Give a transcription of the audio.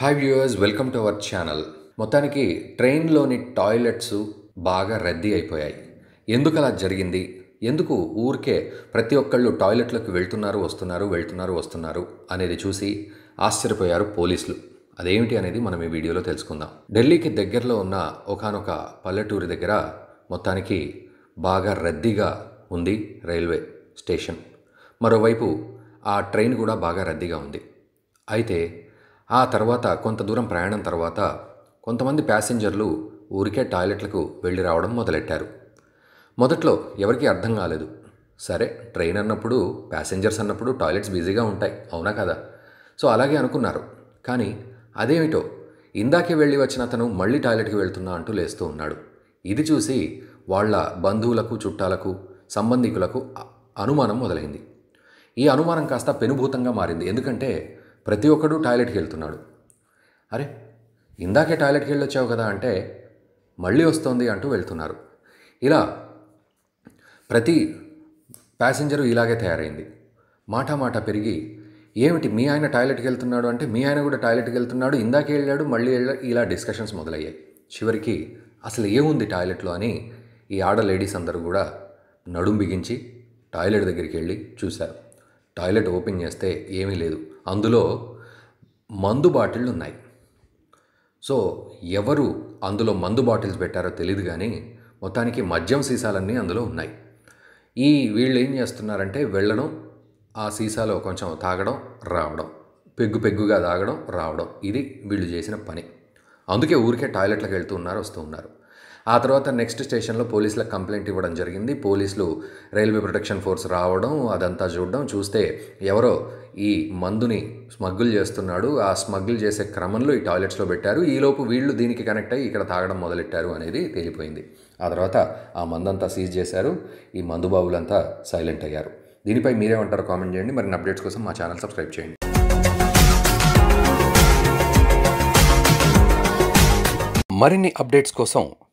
hi viewers welcome to our channel మొత్తానికి ట్రైన్లోని toilets బాగా రద్దీ అయిపోయాయి ఎందుకు అలా జరిగింది ఎందుకు ఊరికే ప్రతి ఒక్కళ్ళు టాయిలెట్లకు వెళ్తున్నారు వస్తున్నారు వెళ్తున్నారు వస్తున్నారు అనేది చూసి ఆశ్చర్యపోయారు పోలీసులు అదేమిటి అనేది మనం ఈ వీడియోలో తెలుసుకుందాం ఢిల్లీకి దగ్గరలో ఉన్న ఒకనొక పల్లెటూరి దగ్గర మొత్తానికి బాగా రద్దీగా ఉంది రైల్వే స్టేషన్ మరోవైపు ఆ ట్రైన్ కూడా బాగా రద్దీగా ఉంది అయితే ఆ తర్వాత కొంత దూరం ప్రయాణం తర్వాత కొంతమంది ప్యాసింజర్లు ఊరికే టాయిలెట్లకు వెళ్ళి రావడం మొదలెట్టారు మొదట్లో ఎవరికీ అర్థం కాలేదు సరే ట్రైన్ అన్నప్పుడు ప్యాసింజర్స్ అన్నప్పుడు టాయిలెట్స్ బిజీగా ఉంటాయి అవునా కదా సో అలాగే అనుకున్నారు కానీ అదేమిటో ఇందాకే వెళ్ళి వచ్చిన అతను మళ్ళీ టాయిలెట్కి వెళ్తున్నా అంటూ లేస్తూ ఉన్నాడు ఇది చూసి వాళ్ళ బంధువులకు చుట్టాలకు సంబంధికులకు అనుమానం మొదలైంది ఈ అనుమానం కాస్త పెనుభూతంగా మారింది ఎందుకంటే ప్రతి ఒక్కడు టాయిలెట్కి వెళ్తున్నాడు అరే ఇందాకే టాయిలెట్కి వెళ్ళొచ్చావు కదా అంటే మళ్ళీ వస్తోంది అంటూ వెళ్తున్నారు ఇలా ప్రతి ప్యాసింజరు ఇలాగే తయారైంది మాట మాటా పెరిగి ఏమిటి మీ ఆయన టాయిలెట్కి వెళ్తున్నాడు అంటే మీ ఆయన కూడా టాయిలెట్కి వెళ్తున్నాడు ఇందాకే వెళ్ళాడు మళ్ళీ వెళ్ళాడు ఇలా డిస్కషన్స్ మొదలయ్యాయి చివరికి అసలు ఏముంది టాయిలెట్లో అని ఈ ఆడ లేడీస్ అందరూ కూడా నడుం బిగించి టాయిలెట్ దగ్గరికి వెళ్ళి చూశారు టాయిలెట్ ఓపెన్ చేస్తే ఏమీ లేదు అందులో మందు బాటిళ్ళు ఉన్నాయి సో ఎవరు అందులో మందు బాటిల్స్ పెట్టారో తెలియదు కానీ మొత్తానికి మద్యం సీసాలన్నీ అందులో ఉన్నాయి ఈ వీళ్ళు ఏం చేస్తున్నారంటే వెళ్ళడం ఆ సీసాలో కొంచెం తాగడం రావడం పెగ్గు పెగ్గుగా తాగడం రావడం ఇది వీళ్ళు చేసిన పని అందుకే ఊరికే టాయిలెట్లకు వెళ్తూ ఉన్నారు వస్తూ ఉన్నారు ఆ తర్వాత నెక్స్ట్ స్టేషన్లో పోలీసులకు కంప్లైంట్ ఇవ్వడం జరిగింది పోలీసులు రైల్వే ప్రొటెక్షన్ ఫోర్స్ రావడం అదంతా చూడడం చూస్తే ఎవరో ఈ మందుని స్మగ్గుల్ చేస్తున్నాడు ఆ స్మగ్గుల్ చేసే క్రమంలో ఈ టాయిలెట్స్లో పెట్టారు ఈలోపు వీళ్ళు దీనికి కనెక్ట్ అయ్యి ఇక్కడ తాగడం మొదలెట్టారు అనేది తేలిపోయింది ఆ తర్వాత ఆ మందంతా సీజ్ చేశారు ఈ మందుబాబులంతా సైలెంట్ అయ్యారు దీనిపై మీరేమంటారు కామెంట్ చేయండి మరిన్ని అప్డేట్స్ కోసం మా ఛానల్ సబ్స్క్రైబ్ చేయండి మరిన్ని అప్డేట్స్ కోసం